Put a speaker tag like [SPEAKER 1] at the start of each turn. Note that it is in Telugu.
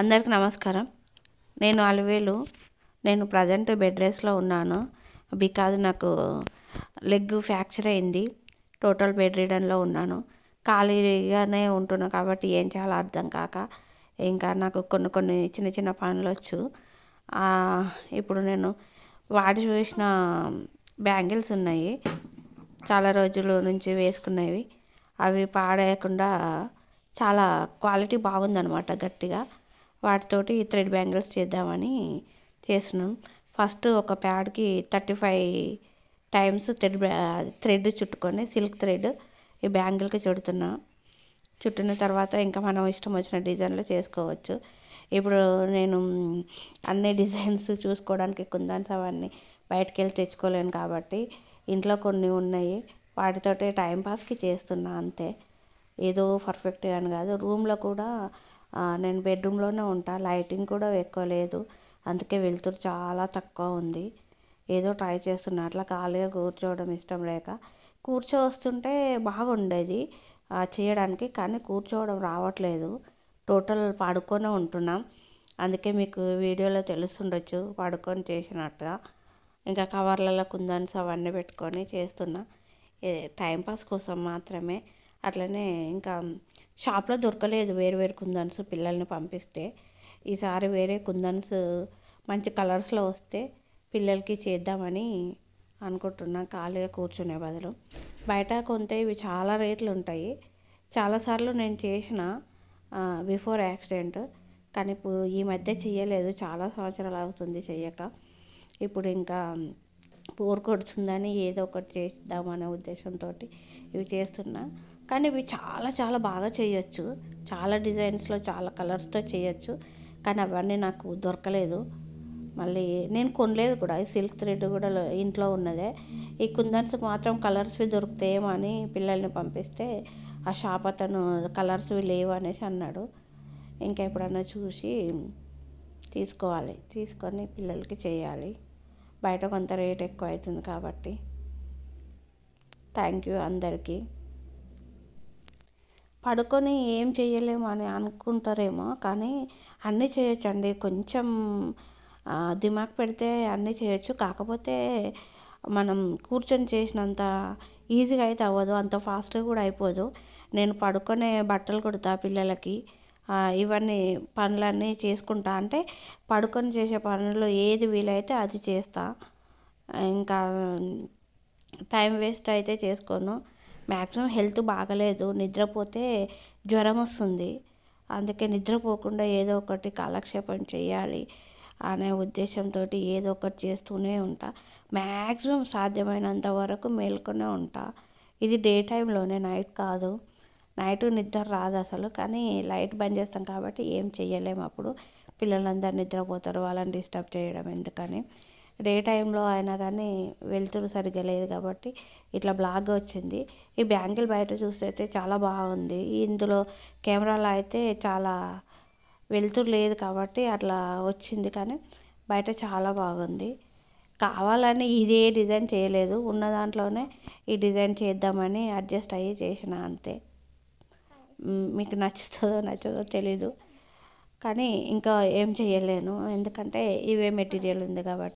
[SPEAKER 1] అందరికి నమస్కారం నేను అలవేలు నేను ప్రజెంట్ బెడ్ రెస్ట్లో ఉన్నాను బికాజ్ నాకు లెగ్ ఫ్రాక్చర్ అయింది టోటల్ బెడ్ రీడన్లో ఉన్నాను ఖాళీగానే ఉంటున్నాను కాబట్టి ఏం చేయాలో అర్థం కాక ఇంకా నాకు కొన్ని కొన్ని చిన్న చిన్న పనులు వచ్చు ఇప్పుడు నేను వాడి చూసిన బ్యాంగిల్స్ ఉన్నాయి చాలా రోజుల నుంచి వేసుకున్నవి అవి పాడేయకుండా చాలా క్వాలిటీ బాగుందనమాట గట్టిగా వాటితోటి థ్రెడ్ బ్యాంగిల్స్ చేద్దామని చేసినాం ఫస్ట్ ఒక ప్యాడ్కి thirty five times thread thread చుట్టుకొని సిల్క్ థ్రెడ్ ఈ బ్యాంగిల్కి చుడుతున్నాం చుట్టిన తర్వాత ఇంకా మనం ఇష్టం వచ్చిన డిజైన్లో చేసుకోవచ్చు ఇప్పుడు నేను అన్ని డిజైన్స్ చూసుకోవడానికి కుందాన్స్ అవన్నీ బయటకు వెళ్ళి తెచ్చుకోలేను కాబట్టి ఇంట్లో కొన్ని ఉన్నాయి వాటితోటే టైంపాస్కి చేస్తున్నా అంతే ఏదో పర్ఫెక్ట్గా అని కాదు రూమ్లో కూడా నేను బెడ్రూమ్లోనే ఉంటా లైటింగ్ కూడా ఎక్కువ లేదు అందుకే వెలుతురు చాలా తక్కువ ఉంది ఏదో ట్రై చేస్తున్నా అట్లా ఖాళీగా కూర్చోవడం ఇష్టం లేక కూర్చో వస్తుంటే బాగుండేది చేయడానికి కానీ కూర్చోవడం రావట్లేదు టోటల్ పడుకొనే ఉంటున్నాం అందుకే మీకు వీడియోలో తెలుస్తుండొచ్చు పడుకొని చేసినట్టుగా ఇంకా కవర్లలో కుందన్స్ అవన్నీ పెట్టుకొని చేస్తున్నా టైంపాస్ కోసం మాత్రమే అట్లనే ఇంకా షాప్లో దొరకలేదు వేరు వేరు కుందన్స్ పిల్లల్ని పంపిస్తే ఈసారి వేరే కుందన్స్ మంచి కలర్స్లో వస్తే పిల్లలకి చేద్దామని అనుకుంటున్నా ఖాళీగా కూర్చునే బదులు బయట కొంటే ఇవి చాలా రేట్లు ఉంటాయి చాలాసార్లు నేను చేసిన బిఫోర్ యాక్సిడెంట్ కానీ ఇప్పుడు ఈ మధ్య చేయలేదు చాలా సంవత్సరాలు అవుతుంది చెయ్యక ఇప్పుడు ఇంకా కొడుతుందని ఏదో ఒకటి చేద్దామనే ఉద్దేశంతో ఇవి చేస్తున్నా కానీ ఇవి చాలా చాలా బాగా చేయొచ్చు చాలా డిజైన్స్లో చాలా కలర్స్తో చేయొచ్చు కానీ అవన్నీ నాకు దొరకలేదు మళ్ళీ నేను కొనలేదు కూడా ఈ సిల్క్ థ్రెడ్ కూడా ఇంట్లో ఉన్నదే ఈ కుందన్స్ మాత్రం కలర్స్వి దొరుకుతాయేమో అని పిల్లల్ని పంపిస్తే ఆ షాప్ అతను కలర్స్వి లేవు అనేసి అన్నాడు ఇంకా ఎప్పుడన్నా చూసి తీసుకోవాలి తీసుకొని పిల్లలకి చేయాలి బయట కొంత రేట్ ఎక్కువ అవుతుంది కాబట్టి థ్యాంక్ యూ అందరికీ పడుకొని ఏం చేయలేము అని అనుకుంటారేమో కానీ అన్నీ చేయొచ్చండి కొంచెం దిమాగ్ పెడితే అన్నీ చేయొచ్చు కాకపోతే మనం కూర్చొని చేసినంత ఈజీగా అయితే అవ్వదు అంత ఫాస్ట్గా కూడా అయిపోదు నేను పడుకునే బట్టలు కుడతా పిల్లలకి ఇవన్నీ పనులన్నీ చేసుకుంటా అంటే పడుకొని చేసే పనుల్లో ఏది వీలైతే అది చేస్తా ఇంకా టైం వేస్ట్ అయితే చేసుకోను మ్యాక్సిమం హెల్త్ బాగలేదు నిద్రపోతే జ్వరం వస్తుంది అందుకే నిద్రపోకుండా ఏదో ఒకటి కాలక్షేపం చేయాలి అనే ఉద్దేశంతో ఏదో ఒకటి చేస్తూనే ఉంటా మ్యాక్సిమం సాధ్యమైనంత వరకు మేల్కొనే ఉంటా ఇది డే టైంలోనే నైట్ కాదు నైట్ నిద్ర రాదు అసలు కానీ లైట్ బంద్ చేస్తాం కాబట్టి ఏం చేయలేము అప్పుడు పిల్లలందరూ నిద్రపోతారు వాళ్ళని డిస్టర్బ్ చేయడం ఎందుకని డే టైంలో అయినా కానీ వెళ్తురు సరిగ్గా లేదు కాబట్టి ఇట్లా బ్లాగ్ వచ్చింది ఈ బ్యాంగిల్ బయట చూస్తే అయితే చాలా బాగుంది ఇందులో కెమెరాలో అయితే చాలా వెళ్తురు లేదు కాబట్టి అట్లా వచ్చింది కానీ బయట చాలా బాగుంది కావాలని ఇదే డిజైన్ చేయలేదు ఉన్న దాంట్లోనే ఈ డిజైన్ చేద్దామని అడ్జస్ట్ అయ్యి చేసిన అంతే మీకు నచ్చుతుందో నచ్చదో తెలీదు కానీ ఇంకా ఏం చేయలేను ఎందుకంటే ఇవే మెటీరియల్ ఉంది కాబట్టి